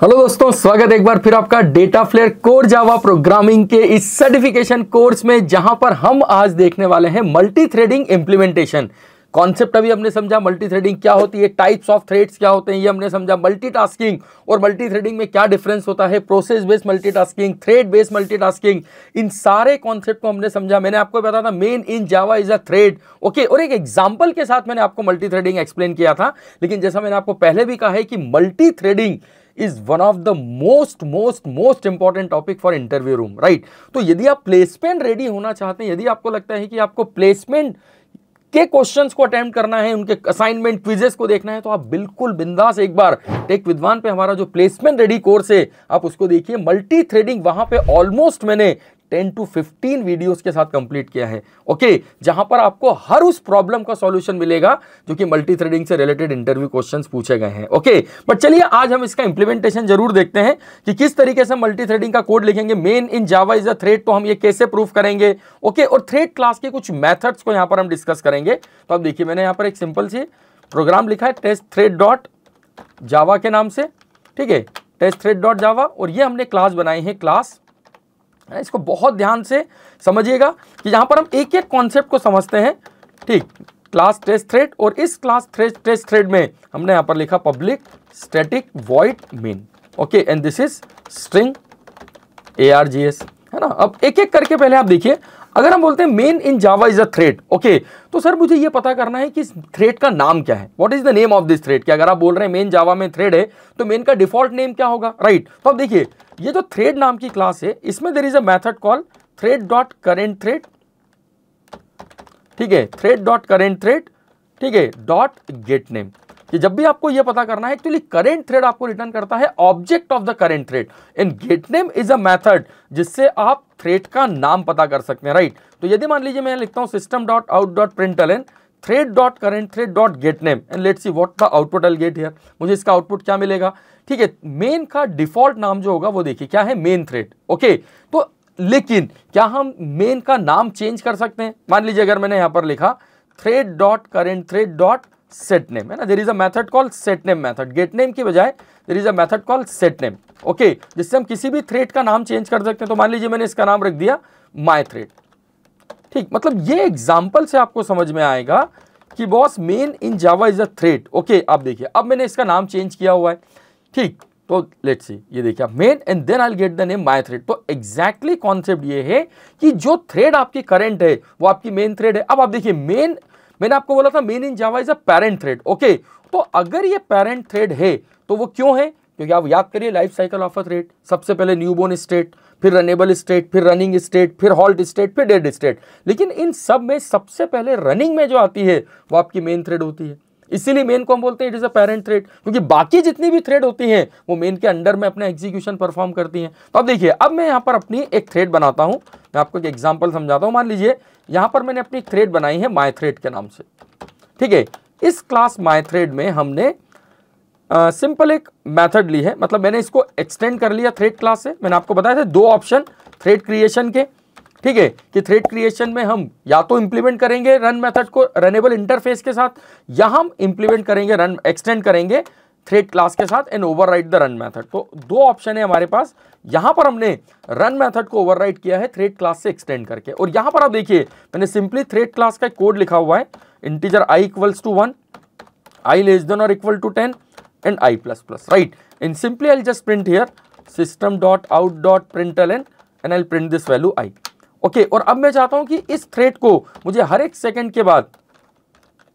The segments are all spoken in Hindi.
हेलो दोस्तों स्वागत है एक बार फिर आपका DataFlair core Java programming के इस सर्टिफिकेशन कोर्स में जहां पर हम आज देखने वाले हैं मल्टी थ्रेडिंग इम्प्लीमेंटेशन कॉन्सेप्ट अभी हमने समझा मल्टी थ्रेडिंग क्या होती है टाइप्स ऑफ थ्रेड्स क्या होते हैं ये हमने समझा मल्टी और मल्टी थ्रेडिंग में क्या डिफरेंस होता है process based tasking thread based tasking इन सारे कॉन्सेप्ट को हमने समझा मैंने आपको बताया था main in Java is a thread okay और एक एग्जाम्पल के साथ मैंने आपको मल्टी थ्रेडिंग एक्सप्लेन किया था लेकिन जैसा मैंने आपको पहले भी कहा है कि multi threading is one of the most most most important topic for interview room right तो यदि आप प्लेसमेंट रेडी होना चाहते हैं यदि आपको लगता है कि आपको प्लेसमेंट के क्वेश्चंस को अटेम्प्ट करना है उनके असाइनमेंट क्विजेस को देखना है तो आप बिल्कुल बिंदास एक बार टेक विद्वान पे हमारा जो प्लेसमेंट रेडी कोर्स है आप उसको देखिए मल्टी थ्रेडिंग वहां पे ऑलमोस्ट मैंने टेन टू फिफ्टीन वीडियोस के साथ कंप्लीट किया है ओके जहां पर आपको हर उस प्रॉब्लम का सॉल्यूशन मिलेगा जो कि मल्टी थ्रेडिंग से रिलेटेड इंटरव्यू क्वेश्चंस पूछे गए हैं ओके बट चलिए आज हम इसका इंप्लीमेंटेशन जरूर देखते हैं कि किस तरीके से मल्टी थ्रेडिंग का कोड लिखेंगे main in Java is a thread तो हम ये कैसे प्रूफ करेंगे ओके और थ्रेड क्लास के कुछ मैथड्स को यहां पर हम डिस्कस करेंगे तो अब देखिए मैंने यहां पर एक सिंपल सी प्रोग्राम लिखा है टेस्ट थ्रेड डॉट जावा के नाम से ठीक है टेस्ट थ्रेड डॉट जावा और ये हमने क्लास बनाई है क्लास इसको बहुत ध्यान से समझिएगा कि यहाँ पर हम एक एक कॉन्सेप्ट को समझते हैं ठीक क्लास टेस्ट थ्रेड और इस क्लास थ्रेड टेस्ट थ्रेड में हमने यहाँ पर लिखा public static void main okay and this is string A R G S है ना अब एक एक करके पहले आप देखिए अगर हम बोलते हैं main in Java is a thread okay तो सर मुझे ये पता करना है कि इस थ्रेड का नाम क्या है what is the name of this thread कि अगर आप बोल रहे हैं मेन जावा में थ्रेड है तो मेन का डिफॉल्ट नेम क्या होगा राइट right. तो अब देखिए ये जो थ्रेड नाम की क्लास है इसमें there is a method call thread dot current thread ठीक है थ्रेड डॉट करेंट थ्रेड ठीक है डॉट गेट नेम कि जब भी आपको यह पता करना है एक्चुअली करेंट थ्रेड आपको रिटर्न करता है object of the current thread in get name is a method जिससे आप थ्रेड का नाम पता कर सकते हैं राइट तो यदि मान लीजिए मैं लिखता हूं system dot out dot println thread dot current thread dot get name and let see what the output I'll get here मुझे इसका आउटपुट क्या मिलेगा ठीक है मेन का डिफॉल्ट नाम जो होगा वो देखिए क्या है मेन थ्रेड ओके तो लेकिन क्या हम मेन का नाम चेंज कर सकते हैं मान लीजिए अगर मैंने यहां पर लिखा thread dot current thread dot set name है ना there is a method call set name method get name की बजाय there is a method call set name okay जिससे हम किसी भी थ्रेड का नाम चेंज कर सकते हैं तो मान लीजिए मैंने इसका नाम रख दिया माई थ्रेड ठीक मतलब ये एग्जाम्पल से आपको समझ में आएगा कि boss main in Java is a thread okay आप देखिए अब मैंने इसका नाम चेंज किया हुआ है ठीक तो लेट सी ये देखिए main and then I get the name my thread तो एग्जैक्टली exactly कॉन्सेप्ट ये है कि जो थ्रेड आपकी करंट है वो आपकी मेन थ्रेड है अब आप देखिए मेन मैंने आपको बोला था main in Java is a parent thread okay तो अगर ये पेरेंट थ्रेड है तो वो क्यों है क्योंकि आप याद करिए life cycle of a thread सबसे पहले न्यूबोर्न स्टेट फिर रनेबल स्टेट फिर रनिंग स्टेट फिर हॉल्ट स्टेट फिर डेड स्टेट लेकिन इन सब में सबसे पहले रनिंग में जो आती है वो आपकी मेन थ्रेड होती है इसीलिए मेन को हम बोलते हैं it is a parent thread क्योंकि बाकी जितनी भी थ्रेड होती हैं वो मेन के अंडर में अपना एग्जीक्यूशन परफॉर्म करती हैं तो अब देखिए अब मैं यहां पर अपनी एक थ्रेड बनाता हूं मैं आपको एक एग्जाम्पल समझाता हूं मान लीजिए यहां पर मैंने अपनी थ्रेड बनाई है माई थ्रेड के नाम से ठीक है इस क्लास माई थ्रेड में हमने सिंपल एक मेथड ली है मतलब मैंने इसको एक्सटेंड कर लिया थ्रेड क्लास से मैंने आपको बताया था दो ऑप्शन थ्रेड क्रिएशन के ठीक है कि थ्रेड क्रिएशन में हम या तो इंप्लीमेंट करेंगे रन मेथड को रनेबल इंटरफेस के साथ या हम इंप्लीमेंट करेंगे रन एक्सटेंड करेंगे थ्रेड क्लास के साथ and over the run method तो दो ऑप्शन है हमारे पास यहां पर हमने रन मैथड को ओवर किया है थ्रेड क्लास से एक्सटेंड करके और यहां पर आप देखिए मैंने सिंपली थ्रेड क्लास का कोड लिखा हुआ है integer I equals to one I less than और equal to ten and i plus plus right in simply i'll just print here system dot out dot println and i'll print this value i okay okay, और अब मैं चाहता हूं कि इस थ्रेड को मुझे हर एक सेकंड के बाद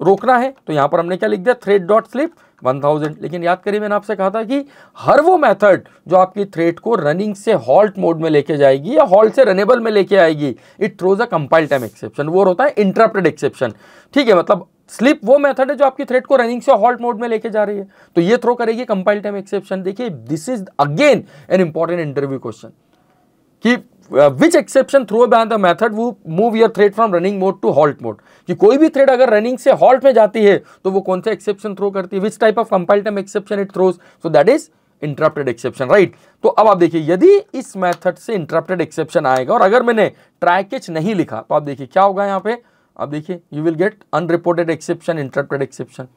रोकना है तो यहां पर हमने क्या लिख दिया थ्रेड डॉट स्लिप 1000 लेकिन याद करिए मैंने आपसे कहा था कि हर वो मेथड जो आपकी थ्रेड को रनिंग से हॉल्ट मोड में लेके जाएगी या हॉल्ट से रनेबल में लेके आएगी it throws a compile time exception वो होता है इंटरप्टेड एक्सेप्शन ठीक है मतलब स्लिप वो मेथड है जो आपकी थ्रेड को रनिंग से हॉल्ट मोड में लेके जा रही है तो ये थ्रो करेगी कंपाइल टाइम एक्सेप्शन देखिए this is again an important interview question कि which exception throw by the method वो move your thread from running mode to halt mode कि कोई भी थ्रेड अगर रनिंग से हॉल्ट में जाती है तो वो कौन सा एक्सेप्शन थ्रो करती है which type of compile time exception it throws so that is interrupted exception right तो अब आप देखिए यदि इस मैथड से इंटरप्टेड एक्सेप्शन आएगा और अगर मैंने ट्रैकेच नहीं लिखा तो आप देखिए क्या होगा यहाँ पे आप देखिए you will get unreported exception interrupted exception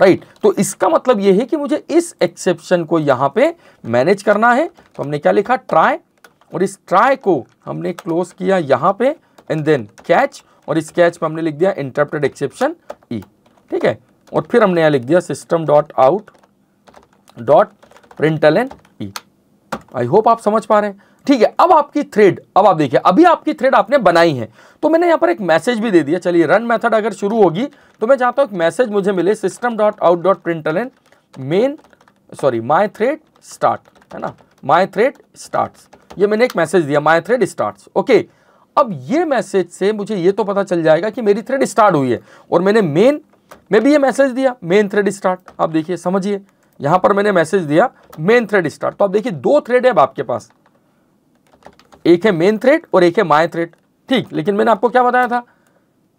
right तो इसका मतलब यह है कि मुझे इस एक्सेप्शन को यहां पे मैनेज करना है तो हमने क्या लिखा ट्राई और इस ट्राई को हमने क्लोज किया यहाँ पे एंड देन कैच और इस कैच पे हमने लिख दिया इंटरप्टेड एक्सेप्शन ई ठीक है और फिर हमने यहां लिख दिया system dot out dot println E I hope आप समझ पा रहे हैं ठीक है अब आपकी थ्रेड अब आप देखिए अभी आपकी थ्रेड आपने बनाई है तो मैंने यहां पर एक मैसेज भी दे दिया चलिए रन मेथड अगर शुरू होगी तो मैं चाहता हूं एक मैसेज मुझे मिले system dot out dot println main sorry my thread start है ना माय थ्रेड स्टार्ट्स ये मैंने एक मैसेज दिया माय थ्रेड स्टार्ट ओके अब ये मैसेज से मुझे ये तो पता चल जाएगा कि मेरी थ्रेड स्टार्ट हुई है और मैंने मेन में भी ये मैसेज दिया मेन थ्रेड स्टार्ट आप देखिए समझिए यहां पर मैंने मैसेज दिया मेन थ्रेड स्टार्ट तो आप देखिए दो थ्रेड है आपके पास एक है मेन थ्रेड और एक है माय थ्रेड ठीक लेकिन मैंने आपको क्या बताया था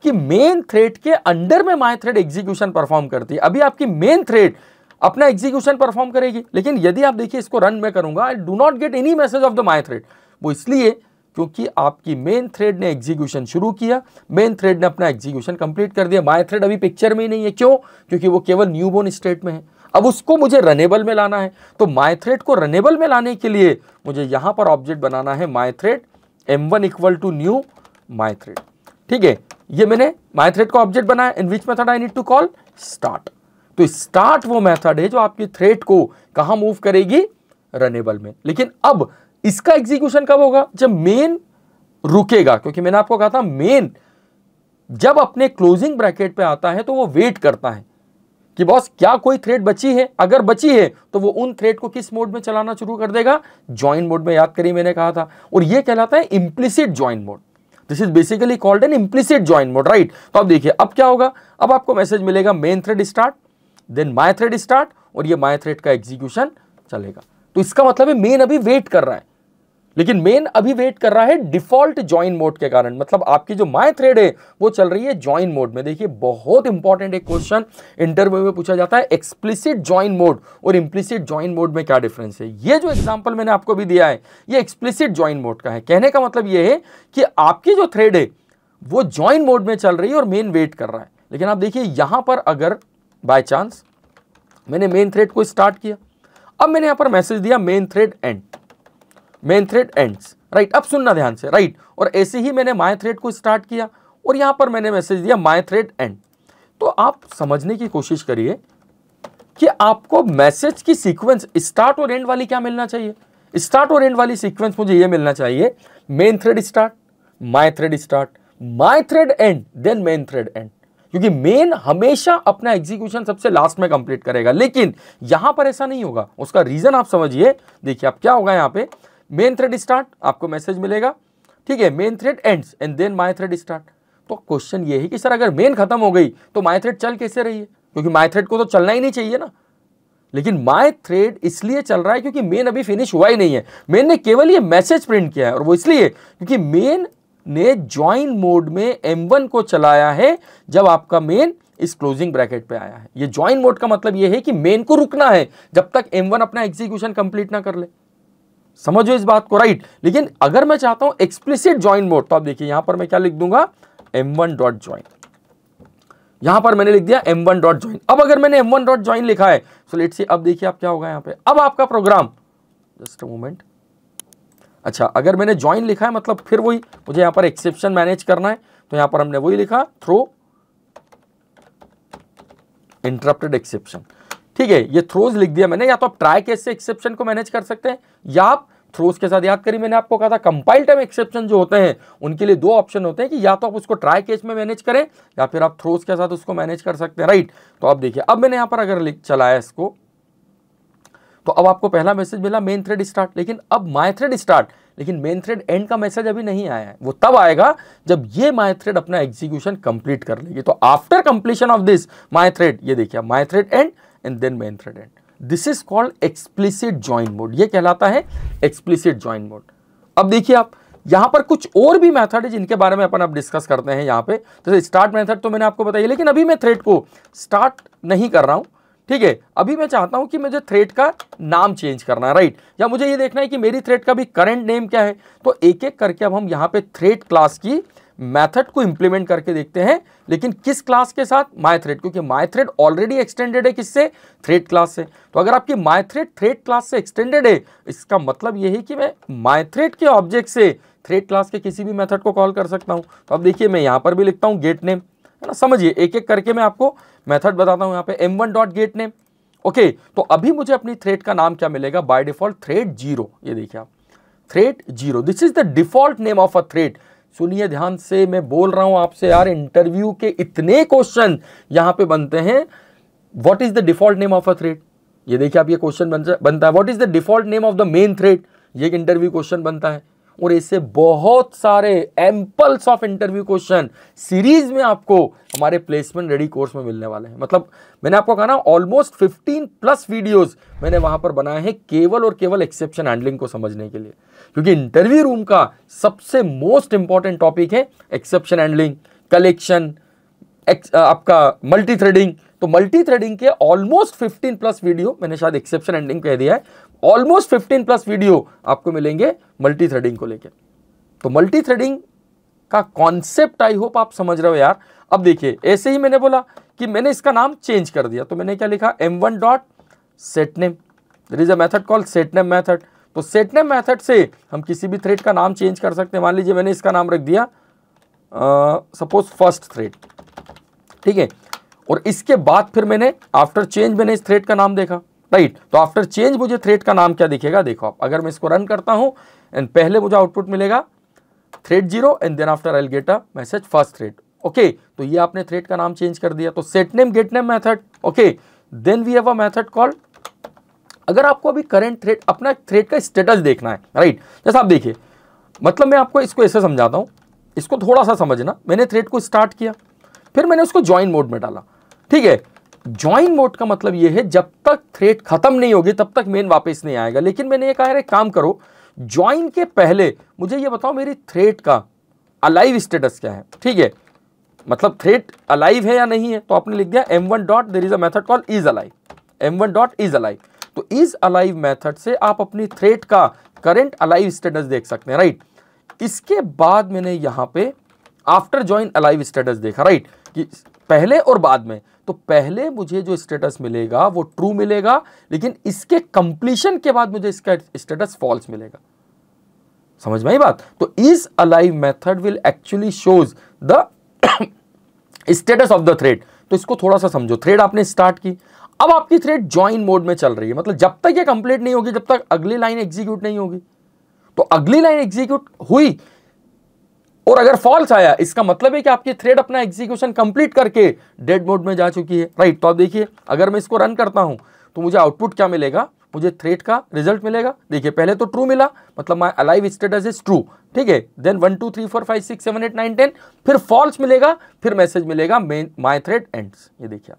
कि मेन थ्रेड के अंडर में माय थ्रेड एग्जीक्यूशन परफॉर्म करती है अभी आपकी मेन थ्रेट अपना एग्जीक्यूशन परफॉर्म करेगी लेकिन यदि आप देखिए इसको रन में करूंगा I do not get any message of the my thread वो इसलिए क्योंकि आपकी मेन थ्रेड ने एग्जीक्यूशन शुरू किया मेन थ्रेड ने अपना एग्जीक्यूशन कंप्लीट कर दिया माई थ्रेड अभी पिक्चर में ही नहीं है क्यों क्योंकि वो केवल न्यूबोर्न स्टेट में है अब उसको मुझे रनेबल में लाना है तो माइथ्रेट को रनेबल में लाने के लिए मुझे यहां पर ऑब्जेक्ट बनाना है my thread M one equal to new my thread ठीक है ये मैंने माइथ्रेट को ऑब्जेक्ट बनाया in which method I need to call start तो स्टार्ट वो मेथड है जो आपकी थ्रेड को कहा मूव करेगी रनेबल में लेकिन अब इसका एग्जीक्यूशन कब होगा जब मेन रुकेगा क्योंकि मैंने आपको कहा था मेन जब अपने क्लोजिंग ब्रैकेट पे आता है तो वो वेट करता है कि बॉस क्या कोई थ्रेड बची है अगर बची है तो वो उन थ्रेड को किस मोड में चलाना शुरू कर देगा ज्वाइन मोड में याद करिए मैंने कहा था और ये कहलाता है implicit join mode this is basically called an implicit join mode right तो अब देखिए अब क्या होगा अब आपको मैसेज मिलेगा main thread start then my thread start और ये माई थ्रेड का एग्जीक्यूशन चलेगा तो इसका मतलब है मेन अभी वेट कर रहा है लेकिन मेन अभी वेट कर रहा है डिफॉल्ट ज्वाइन मोड के कारण मतलब आपकी जो माई थ्रेड है वो चल रही है ज्वाइन मोड में देखिए बहुत इंपॉर्टेंट एक क्वेश्चन इंटरव्यू में पूछा जाता है एक्सप्लिसिट ज्वाइन मोड और इम्प्लिसिट ज्वाइन मोड में क्या डिफरेंस है ये जो एग्जाम्पल मैंने आपको भी दिया है ये एक्सप्लिसिट ज्वाइन मोड का है कहने का मतलब यह है कि आपकी जो थ्रेड है वो ज्वाइन मोड में चल रही है और मेन वेट कर रहा है लेकिन आप देखिए यहां पर अगर बाय चांस मैंने मेन थ्रेड को स्टार्ट किया अब मैंने यहां पर मैसेज दिया main thread end main thread ends right अब सुनना ध्यान से राइट और ऐसे ही मैंने माई थ्रेड को स्टार्ट किया और यहां पर मैंने मैसेज दिया माई थ्रेड एंड तो आप समझने की कोशिश करिए कि आपको मैसेज की सीक्वेंस स्टार्ट और एंड वाली क्या मिलना चाहिए स्टार्ट और एंड वाली सीक्वेंस मुझे ये मिलना चाहिए main thread start my thread start my thread end then main thread end क्योंकि मेन हमेशा अपना एग्जीक्यूशन सबसे लास्ट में कंप्लीट करेगा लेकिन यहां पर ऐसा नहीं होगा उसका रीजन आप समझिए देखिए अब क्या होगा यहां पे मेन थ्रेड स्टार्ट आपको मैसेज मिलेगा ठीक है main thread ends and then my thread start तो क्वेश्चन ये है कि सर अगर मेन खत्म हो गई तो माई थ्रेड चल कैसे रही है क्योंकि माई थ्रेड को तो चलना ही नहीं चाहिए ना लेकिन माई थ्रेड इसलिए चल रहा है क्योंकि मेन अभी फिनिश हुआ ही नहीं है मेन ने केवल ये मैसेज प्रिंट किया है और वो इसलिए क्योंकि मेन ने ज्वाइन मोड में एम वन को चलाया है जब आपका मेन इस क्लोजिंग ब्रैकेट पे आया है ये ज्वाइन मोड का मतलब ये है कि मेन को रुकना है जब तक एम वन अपना एग्जीक्यूशन कंप्लीट ना कर ले समझो इस बात को राइट लेकिन अगर मैं चाहता हूं एक्सप्लिसिट ज्वाइन मोड तो आप देखिए यहां पर मैं क्या लिख दूंगा एम वन डॉट ज्वाइन यहां पर मैंने लिख दिया एम वन डॉट ज्वाइन अब अगर मैंने एम वन डॉट ज्वाइन लिखा है सो लेट सी अब देखिए आप क्या होगा यहां पे अब आपका प्रोग्राम जस्ट अ मोमेंट अच्छा अगर मैंने ज्वाइन लिखा है मतलब फिर वही मुझे यहां पर एक्सेप्शन मैनेज करना है तो यहां पर हमने वही लिखा थ्रो इंटरप्टेड एक्सेप्शन ठीक है ये थ्रोज लिख दिया मैंने या तो आप ट्राई केस से एक्सेप्शन को मैनेज कर सकते हैं या आप थ्रोज के साथ याद करिए मैंने आपको कहा था कंपाइल टाइम एक्सेप्शन जो होते हैं उनके लिए दो ऑप्शन होते हैं कि या तो आप उसको ट्राई केस में मैनेज करें या फिर आप थ्रोज के साथ उसको मैनेज कर सकते हैं राइट तो आप देखिए अब मैंने यहां पर अगर चलाया इसको तो अब आपको पहला मैसेज मिला मेन थ्रेड स्टार्ट लेकिन अब माई थ्रेड स्टार्ट लेकिन मेन थ्रेड एंड का मैसेज अभी नहीं आया है वो तब आएगा जब ये माई थ्रेड अपना एग्जीक्यूशन कंप्लीट कर लेगी तो after completion of this my thread ये देखिए my thread end and then main thread end this is called explicit join mode ये कहलाता है एक्सप्लिसिट ज्वाइन मोड अब देखिए आप यहां पर कुछ और भी मेथड है जिनके बारे में अपन अब डिस्कस करते हैं यहां पे तो स्टार्ट मेथड तो मैंने आपको बताया लेकिन अभी मैं थ्रेड को स्टार्ट नहीं कर रहा हूं ठीक है अभी मैं चाहता हूं कि मुझे थ्रेड का नाम चेंज करना है राइट या मुझे ये देखना है कि मेरी थ्रेड का भी करंट नेम क्या है तो एक एक करके अब हम यहां पे थ्रेड क्लास की मेथड को इंप्लीमेंट करके देखते हैं लेकिन किस क्लास के साथ माई थ्रेड क्योंकि माई थ्रेड ऑलरेडी एक्सटेंडेड है किससे थ्रेड क्लास से तो अगर आपकी माई थ्रेड थ्रेड क्लास से एक्सटेंडेड है इसका मतलब यह है कि मैं माई थ्रेड के ऑब्जेक्ट से थ्रेड क्लास के किसी भी मेथड को कॉल कर सकता हूं तो अब देखिए मैं यहां पर भी लिखता हूं गेट नेम है ना समझिए एक एक करके मैं आपको मेथड बताता हूं यहां पे M one dot get name okay तो अभी मुझे अपनी थ्रेड का नाम क्या मिलेगा बाय डिफॉल्ट थ्रेड जीरो ये देखिए आप thread zero this is the default name of a thread सुनिए ध्यान से मैं बोल रहा हूं आपसे यार इंटरव्यू के इतने क्वेश्चन यहां पे बनते हैं what is the default name of a thread ये देखिए आप ये क्वेश्चन बनता है what is the default name of the main thread ये एक इंटरव्यू क्वेश्चन बनता है और ऐसे बहुत सारे examples of interview question series में आपको हमारे प्लेसमेंट रेडी कोर्स में मिलने वाले हैं मतलब मैंने आपको कहा ना ऑलमोस्ट 15 प्लस वीडियोस मैंने वहां पर बनाए हैं केवल और केवल एक्सेप्शन हैंडलिंग को समझने के लिए क्योंकि इंटरव्यू रूम का सबसे मोस्ट इंपॉर्टेंट टॉपिक है एक्सेप्शन हैंडलिंग कलेक्शन आपका मल्टी थ्रेडिंग तो मल्टी थ्रेडिंग के ऑलमोस्ट 15 प्लस वीडियो मैंने शायद एक्सेप्शन एंडिंग कह दिया है ऑलमोस्ट 15 प्लस वीडियो आपको मिलेंगे मल्टी थ्रेडिंग को लेकर तो मल्टी थ्रेडिंग का कॉन्सेप्ट आई होप आप समझ रहे हो यार अब देखिए ऐसे ही मैंने बोला कि मैंने इसका नाम चेंज कर दिया तो मैंने क्या लिखा M one dot set name there is a method call set name method तो सेटनेम मैथड से हम किसी भी थ्रेड का नाम चेंज कर सकते हैं मान लीजिए मैंने इसका नाम रख दिया सपोज फर्स्ट थ्रेड ठीक है और इसके बाद फिर मैंने आफ्टर चेंज मैंने इस थ्रेड का नाम देखा राइट तो आफ्टर चेंज मुझे थ्रेड का नाम क्या दिखेगा देखो आप अगर मैं इसको रन करता हूं एंड पहले मुझे आउटपुट मिलेगा thread zero and then after I get a message first thread okay तो ये आपने थ्रेड का नाम चेंज कर दिया तो set name get name method okay then we have a method called अगर आपको अभी करंट थ्रेड अपना थ्रेड का स्टेटस देखना है राइट right. जैसा आप देखिए मतलब मैं आपको इसको ऐसे समझाता हूँ इसको थोड़ा सा समझना मैंने थ्रेड को स्टार्ट किया फिर मैंने उसको ज्वाइन मोड में डाला ठीक है ज्वाइन मोड का मतलब यह है जब तक थ्रेड खत्म नहीं होगी तब तक मेन वापस नहीं आएगा लेकिन मैंने ये कहा यार काम करो ज्वाइन के पहले मुझे ये बताओ मेरी थ्रेड का अलाइव स्टेटस क्या है ठीक है मतलब थ्रेड अलाइव है या नहीं है तो आपने लिख दिया M one dot there is a method call is alive M one dot is alive तो इज अलाइव मैथड से आप अपनी थ्रेड का करेंट अलाइव स्टेटस देख सकते हैं राइट इसके बाद मैंने यहां पे आफ्टर ज्वाइन अलाइव स्टेटस देखा राइट कि पहले और बाद में तो पहले मुझे जो स्टेटस मिलेगा वो ट्रू मिलेगा लेकिन इसके कंप्लीशन के बाद मुझे इसका स्टेटस फॉल्स मिलेगा समझ में आई बात तो इस alive method will actually shows the status of the thread तो इसको थोड़ा सा समझो थ्रेड आपने स्टार्ट की अब आपकी थ्रेड ज्वाइन मोड में चल रही है मतलब जब तक ये कंप्लीट नहीं होगी जब तक अगली लाइन एग्जीक्यूट नहीं होगी तो अगली लाइन एग्जीक्यूट हुई और अगर फॉल्स आया इसका मतलब है कि आपकी थ्रेड अपना एग्जीक्यूशन कंप्लीट करके डेड मोड में जा चुकी है राइट तो आप देखिए अगर मैं इसको रन करता हूं तो मुझे आउटपुट क्या मिलेगा मुझे थ्रेड का रिजल्ट मिलेगा देखिए पहले तो ट्रू मिला मतलब my alive status is true ठीक है then one two three four five six seven eight nine ten फिर फॉल्स मिलेगा फिर मैसेज मिलेगा मेन माई थ्रेड एंड्स ये देखिए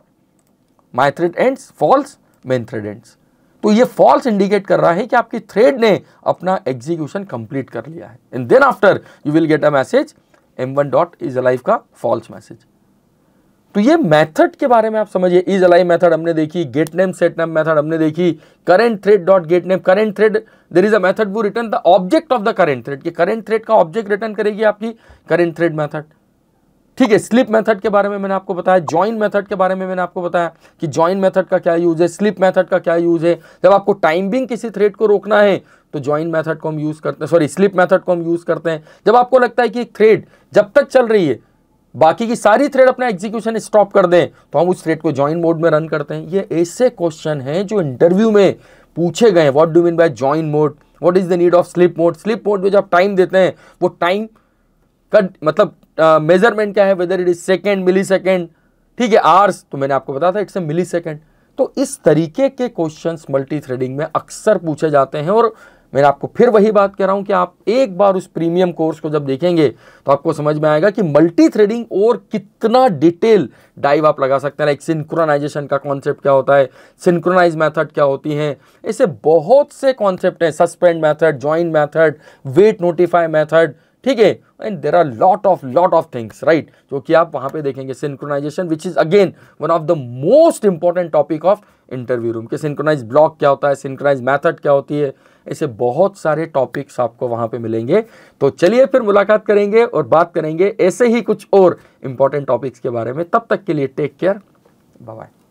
my thread ends false main thread ends तो ये फॉल्स इंडिकेट कर रहा है कि आपकी थ्रेड ने अपना एग्जीक्यूशन कंप्लीट कर लिया है and then after you will get a message M one dot is alive का फॉल्स मैसेज तो ये मेथड के बारे में आप समझिए इज अलाइव मेथड हमने देखी get name set name method हमने देखी current thread dot get name current thread there is a method वो return the object of the current thread current thread का ऑब्जेक्ट रिटर्न करेगी आपकी करेंट थ्रेड मैथड ठीक है स्लिप मेथड के बारे में मैंने आपको बताया ज्वाइन मेथड के बारे में मैंने आपको बताया कि ज्वाइन मेथड का क्या यूज़ है स्लिप मेथड का क्या यूज़ है जब आपको टाइमिंग किसी थ्रेड को रोकना है तो ज्वाइन मेथड को हम यूज़ करते हैं सॉरी स्लिप मेथड को हम यूज़ करते हैं जब आपको लगता है कि थ्रेड जब तक चल रही है बाकी की सारी थ्रेड अपना एग्जीक्यूशन स्टॉप कर दें तो हम उस थ्रेड को ज्वाइन मोड में रन करते हैं ये ऐसे क्वेश्चन हैं जो इंटरव्यू में पूछे गए what do mean by join mode what is the need of sleep mode sleep mode में जब आप टाइम देते हैं वो टाइम कट मतलब मेजरमेंट क्या है whether it is second milli second ठीक है आर्स तो मैंने आपको बताया था इट्स ए मिली सेकेंड तो इस तरीके के क्वेश्चन मल्टी थ्रेडिंग में अक्सर पूछे जाते हैं और मैं आपको फिर वही बात कह रहा हूं कि आप एक बार उस प्रीमियम कोर्स को जब देखेंगे तो आपको समझ में आएगा कि मल्टी थ्रेडिंग और कितना डिटेल डाइव आप लगा सकते हैं लाइक सिंक्रोनाइजेशन का कॉन्सेप्ट क्या होता है सिंक्रोनाइज मेथड क्या होती हैं ऐसे बहुत से कॉन्सेप्ट हैं suspend method join method wait notify method ठीक है and there are lot of lot of things right जो कि आप वहाँ पे देखेंगे synchronization which is again one of the most important topic of interview room के सिंक्रोनाइज ब्लॉक क्या होता है सिंक्रोनाइज मैथड क्या होती है ऐसे बहुत सारे टॉपिक्स आपको वहाँ पे मिलेंगे तो चलिए फिर मुलाकात करेंगे और बात करेंगे ऐसे ही कुछ और इंपॉर्टेंट टॉपिक्स के बारे में तब तक के लिए टेक केयर बाय